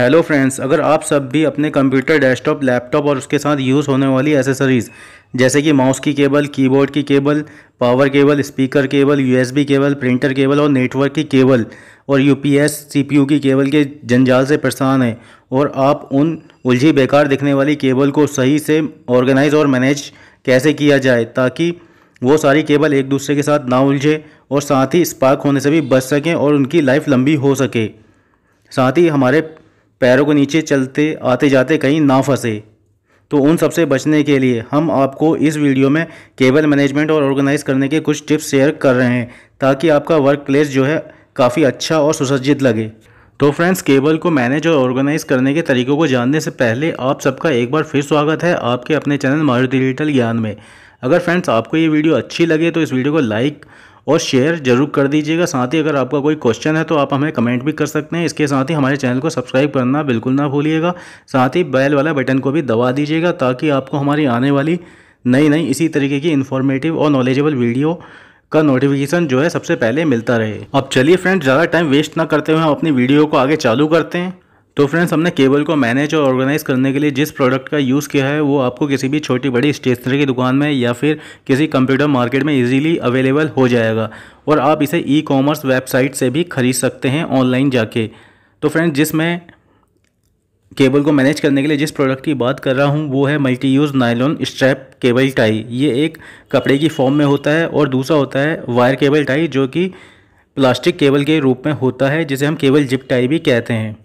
hello friends अगर आप सब भी अपने कंप्यूटर डेस्कटॉप लैपटॉप और उसके साथ यूज़ होने वाली एसेसरीज़ जैसे कि माउस की केबल कीबोर्ड की cable power cable speaker cable USB cable printer cable और नेटवर्क की केबल और यूपीएस सीपीयू की केबल के जंजाल से परेशान हैं और आप उन उलझी बेकार दिखने वाली केबल को सही से ऑर्गेनाइज और मैनेज कैसे किया जाए ताकि वो सारी केबल एक दूसरे के साथ ना उलझे और साथ ही स्पार्क होने से भी बच सकें और उनकी लाइफ लंबी हो सके साथ ही हमारे पैरों को नीचे चलते आते जाते कहीं ना फंसे तो उन सबसे बचने के लिए हम आपको इस वीडियो में केबल मैनेजमेंट और ऑर्गेनाइज करने के कुछ टिप्स शेयर कर रहे हैं ताकि आपका वर्क प्लेस जो है काफ़ी अच्छा और सुसज्जित लगे तो फ्रेंड्स केबल को मैनेज और ऑर्गेनाइज करने के तरीकों को जानने से पहले आप सबका एक बार फिर स्वागत है आपके अपने चैनल मारुति डिजिटल ज्ञान में अगर फ्रेंड्स आपको ये वीडियो अच्छी लगे तो इस वीडियो को लाइक और शेयर जरूर कर दीजिएगा साथ ही अगर आपका कोई क्वेश्चन है तो आप हमें कमेंट भी कर सकते हैं इसके साथ ही हमारे चैनल को सब्सक्राइब करना बिल्कुल ना भूलिएगा साथ ही बैल वाला बटन को भी दबा दीजिएगा ताकि आपको हमारी आने वाली नई नई इसी तरीके की इन्फॉर्मेटिव और नॉलेजेबल वीडियो का नोटिफिकेशन जो है सबसे पहले मिलता रहे अब चलिए फ्रेंड ज़्यादा टाइम वेस्ट ना करते हुए हम अपनी वीडियो को आगे चालू करते हैं तो फ्रेंड्स हमने केबल को मैनेज और ऑर्गेनाइज करने के लिए जिस प्रोडक्ट का यूज़ किया है वो आपको किसी भी छोटी बड़ी स्टेशनरी की दुकान में या फिर किसी कंप्यूटर मार्केट में इजीली अवेलेबल हो जाएगा और आप इसे ई कॉमर्स वेबसाइट से भी खरीद सकते हैं ऑनलाइन जाके तो फ्रेंड्स जिसमें केबल को मैनेज करने के लिए जिस प्रोडक्ट की बात कर रहा हूँ वो है multi use nylon strap cable tie ये एक कपड़े की फॉर्म में होता है और दूसरा होता है वायर केबल टाई जो कि प्लास्टिक केबल के रूप में होता है जिसे हम केबल जिप टाई भी कहते हैं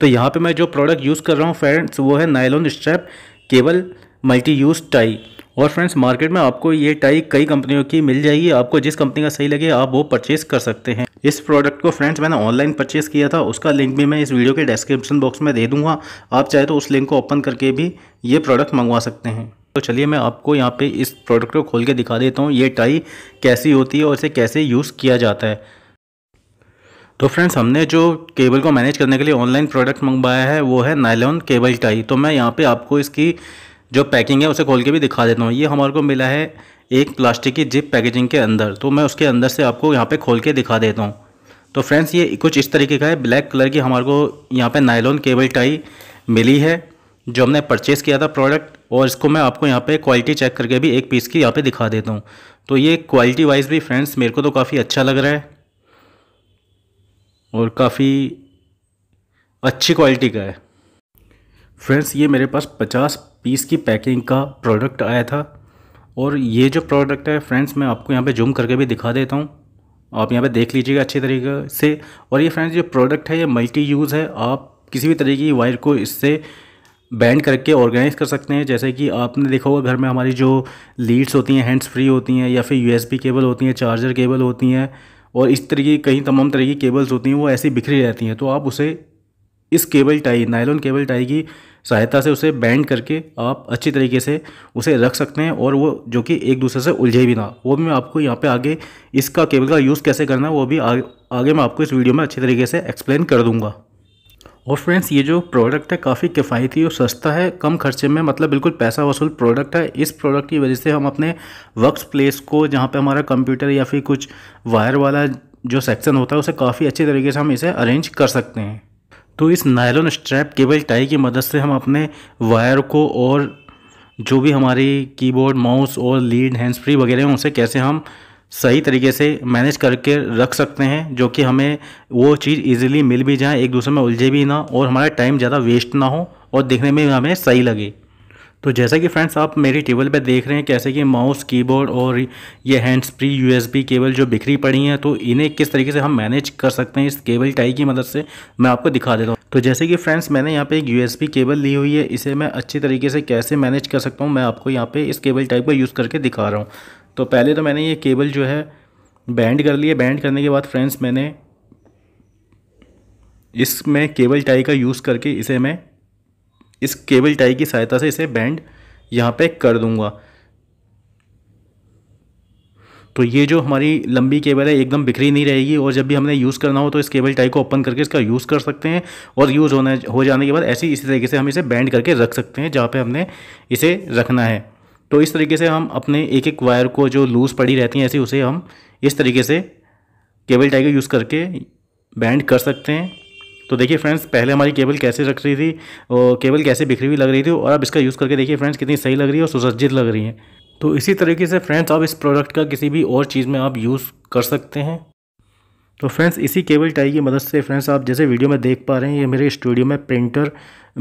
तो यहाँ पे मैं जो प्रोडक्ट यूज़ कर रहा हूँ फ्रेंड्स वो है nylon strap cable multi use tie और फ्रेंड्स मार्केट में आपको ये टाई कई कंपनियों की मिल जाएगी आपको जिस कंपनी का सही लगे आप वो परचेज़ कर सकते हैं इस प्रोडक्ट को फ्रेंड्स मैंने ऑनलाइन परचेज़ किया था उसका लिंक भी मैं इस वीडियो के डिस्क्रिप्शन बॉक्स में दे दूँगा आप चाहे तो उस लिंक को ओपन करके भी ये प्रोडक्ट मंगवा सकते हैं तो चलिए मैं आपको यहाँ पे इस प्रोडक्ट को खोल के दिखा देता हूँ ये टाई कैसी होती है और इसे कैसे यूज़ किया जाता है तो फ्रेंड्स हमने जो केबल को मैनेज करने के लिए ऑनलाइन प्रोडक्ट मंगवाया है वो है नायलॉन केबल टाई तो मैं यहाँ पे आपको इसकी जो पैकिंग है उसे खोल के भी दिखा देता हूँ ये हमारे को मिला है एक प्लास्टिक की जिप पैकेजिंग के अंदर तो मैं उसके अंदर से आपको यहाँ पे खोल के दिखा देता हूँ तो फ्रेंड्स ये कुछ इस तरीके का है ब्लैक कलर की हमारे को यहाँ पर नायलॉन केबल टाई मिली है जो हमने परचेज़ किया था प्रोडक्ट और इसको मैं आपको यहाँ पर क्वालिटी चेक करके भी एक पीस की यहाँ पर दिखा देता हूँ तो ये क्वालिटी वाइज भी फ्रेंड्स मेरे को तो काफ़ी अच्छा लग रहा है और काफ़ी अच्छी क्वालिटी का है फ्रेंड्स ये मेरे पास 50 पीस की पैकिंग का प्रोडक्ट आया था और ये जो प्रोडक्ट है फ्रेंड्स मैं आपको यहाँ पे जूम करके भी दिखा देता हूँ आप यहाँ पे देख लीजिएगा अच्छी तरीके से और ये फ्रेंड्स जो प्रोडक्ट है ये मल्टी यूज़ है आप किसी भी तरीके की वायर को इससे बैंड करके ऑर्गेनाइज कर सकते हैं जैसे कि आपने देखा होगा घर में हमारी जो लीड्स होती हैं हैंड्स फ्री होती हैं या फिर यूएसबी केबल होती हैं चार्जर केबल होती हैं और इस तरह की कई तमाम तरह की केबल्स होती हैं वो ऐसी बिखरी रहती हैं तो आप उसे इस cable tie nylon cable tie की सहायता से उसे बैंड करके आप अच्छी तरीके से उसे रख सकते हैं और वो जो कि एक दूसरे से उलझे भी ना वो भी मैं आपको यहाँ पे आगे इसका केबल का यूज़ कैसे करना है वो भी आगे मैं आपको इस वीडियो में अच्छी तरीके से एक्सप्लेन कर दूँगा और फ्रेंड्स ये जो प्रोडक्ट है काफ़ी किफ़ायती और सस्ता है कम खर्चे में मतलब बिल्कुल पैसा वसूल प्रोडक्ट है इस प्रोडक्ट की वजह से हम अपने वर्क प्लेस को जहाँ पे हमारा कंप्यूटर या फिर कुछ वायर वाला जो सेक्शन होता है उसे काफ़ी अच्छे तरीके से हम इसे अरेंज कर सकते हैं तो इस नायलोन स्ट्रैप केबल टाई की मदद से हम अपने वायर को और जो भी हमारी कीबोर्ड माउस और लीड हैंड्स फ्री वगैरह हैं उसे कैसे हम सही तरीके से मैनेज करके रख सकते हैं जो कि हमें वो चीज़ इजीली मिल भी जाए एक दूसरे में उलझे भी ना और हमारा टाइम ज़्यादा वेस्ट ना हो और देखने में हमें सही लगे तो जैसा कि फ्रेंड्स आप मेरी टेबल पे देख रहे हैं कैसे कि माउस कीबोर्ड और ये हैंड्स फ्री यू केबल जो बिखरी पड़ी हैं तो इन्हें किस तरीके से हम मैनेज कर सकते हैं इस केबल टाई की मदद से मैं आपको दिखा देता हूँ तो जैसे कि फ्रेंड्स मैंने यहाँ पे एक यू केबल ली हुई है इसे मैं अच्छी तरीके से कैसे मैनेज कर सकता हूँ मैं आपको यहाँ पर इस केबल टाइप का यूज़ करके दिखा रहा हूँ तो पहले तो मैंने ये केबल जो है बैंड कर लिया बैंड करने के बाद फ्रेंड्स मैंने इसमें केबल टाई का यूज़ करके इसे मैं इस केबल टाई की सहायता से इसे बैंड यहाँ पे कर दूँगा तो ये जो हमारी लंबी केबल है एकदम बिखरी नहीं रहेगी और जब भी हमने यूज़ करना हो तो इस केबल टाई को ओपन करके इसका यूज़ कर सकते हैं और यूज़ होने हो जाने के बाद ऐसी इसी तरीके से हम इसे बैंड करके रख सकते हैं जहाँ पे हमने इसे रखना है तो इस तरीके से हम अपने एक एक वायर को जो लूज़ पड़ी रहती है ऐसी उसे हम इस तरीके से केबल टाई का यूज़ करके बैंड कर सकते हैं तो देखिए फ्रेंड्स पहले हमारी केबल कैसे रख रही थी और केबल कैसे बिखरी हुई लग रही थी और अब इसका यूज़ करके देखिए फ्रेंड्स कितनी सही लग रही है और सुसज्जित लग रही है तो इसी तरीके से फ्रेंड्स आप इस प्रोडक्ट का किसी भी और चीज़ में आप यूज़ कर सकते हैं तो फ्रेंड्स इसी केबल टाई की मदद से फ्रेंड्स आप जैसे वीडियो में देख पा रहे हैं ये मेरे स्टूडियो में प्रिंटर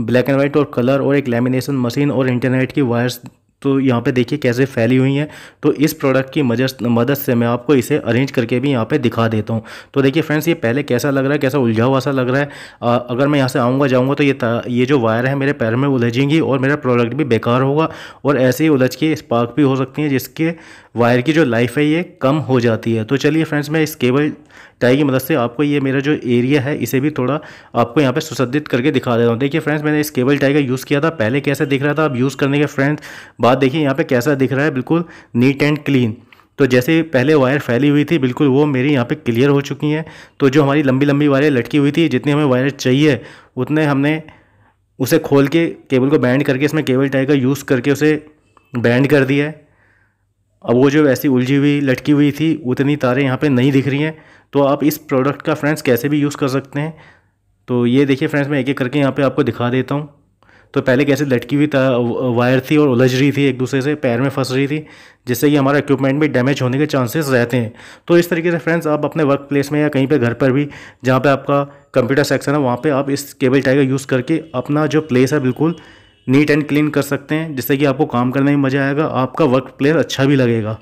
ब्लैक एंड वाइट और कलर और एक लेमिनेशन मशीन और इंटरनेट की वायर्स तो यहाँ पे देखिए कैसे फैली हुई हैं तो इस प्रोडक्ट की मदद से मैं आपको इसे अरेंज करके भी यहाँ पे दिखा देता हूँ तो देखिए फ्रेंड्स ये पहले कैसा लग रहा है कैसा उलझा हुआ सा लग रहा है आ, अगर मैं यहाँ से आऊँगा जाऊँगा तो ये ये जो वायर है मेरे पैर में उलझेंगी और मेरा प्रोडक्ट भी बेकार होगा और ऐसे ही उलझ के स्पार्क भी हो सकती है जिसके वायर की जो लाइफ है ये कम हो जाती है तो चलिए फ्रेंड्स मैं इस केबल टाई की मदद से आपको ये मेरा जो एरिया है इसे भी थोड़ा आपको यहाँ पे सुसज्जित करके दिखा देता हूँ देखिए फ्रेंड्स मैंने इस केबल टाई का यूज़ किया था पहले कैसे दिख रहा था अब यूज़ करने के फ्रेंड्स बाद देखिए यहाँ पर कैसा दिख रहा है बिल्कुल नीट एंड क्लीन तो जैसे पहले वायर फैली हुई थी बिल्कुल वो मेरी यहाँ पे क्लियर हो चुकी हैं तो जो हमारी लंबी लंबी वायरें लटकी हुई थी जितनी हमें वायर चाहिए उतने हमने उसे खोल के केबल को बैंड करके इसमें केबल टाई का यूज़ करके उसे बैंड कर दिया है अब वो जो ऐसी उलझी हुई लटकी हुई थी उतनी तारें यहाँ पे नहीं दिख रही हैं तो आप इस प्रोडक्ट का फ्रेंड्स कैसे भी यूज़ कर सकते हैं तो ये देखिए फ्रेंड्स मैं एक एक करके यहाँ पे आपको दिखा देता हूँ तो पहले कैसे लटकी हुई वायर थी और उलझ रही थी एक दूसरे से पैर में फंस रही थी जिससे कि हमारा इक्विपमेंट भी डैमेज होने के चांसेस रहते हैं तो इस तरीके से फ्रेंड्स आप अपने वर्क प्लेस में या कहीं पे घर पर भी जहाँ पे आपका कंप्यूटर सेक्शन है वहाँ पे आप इस केबल टाई का यूज़ करके अपना जो प्लेस है बिल्कुल नीट एंड क्लीन कर सकते हैं जिससे कि आपको काम करने में मज़ा आएगा आपका वर्क प्लेस अच्छा भी लगेगा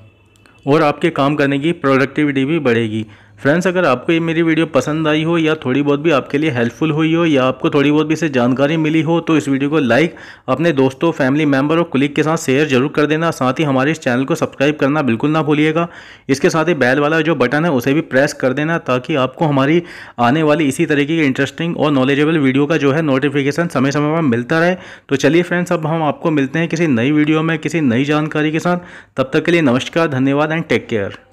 और आपके काम करने की प्रोडक्टिविटी भी बढ़ेगी फ्रेंड्स अगर आपको ये मेरी वीडियो पसंद आई हो या थोड़ी बहुत भी आपके लिए हेल्पफुल हुई हो या आपको थोड़ी बहुत भी इसे जानकारी मिली हो तो इस वीडियो को लाइक अपने दोस्तों फैमिली मेम्बर और क्लिक के साथ शेयर जरूर कर देना साथ ही हमारे इस चैनल को सब्सक्राइब करना बिल्कुल ना भूलिएगा इसके साथ ही बैल वाला जो बटन है उसे भी प्रेस कर देना ताकि आपको हमारी आने वाली इसी तरीके की इंटरेस्टिंग और नॉलेजेबल वीडियो का जो है नोटिफिकेशन समय समय पर मिलता रहे तो चलिए फ्रेंड्स अब हम आपको मिलते हैं किसी नई वीडियो में किसी नई जानकारी के साथ तब तक के लिए नमस्कार धन्यवाद एंड टेक केयर